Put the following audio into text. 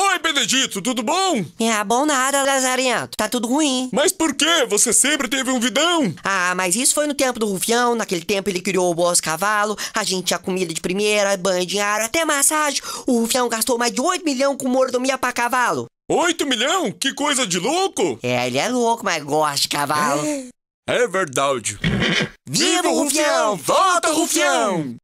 Oi, Benedito, tudo bom? É bom nada, Lazarento. Tá tudo ruim. Mas por quê? Você sempre teve um vidão. Ah, mas isso foi no tempo do Rufião. Naquele tempo ele criou o Boss Cavalo. A gente tinha comida de primeira, banho de ar, até massagem. O Rufião gastou mais de 8 milhões com mordomia pra cavalo. 8 milhão? Que coisa de louco! É, ele é louco, mas gosta de cavalo. É, é verdade. Viva o Rufião! Volta, Rufião!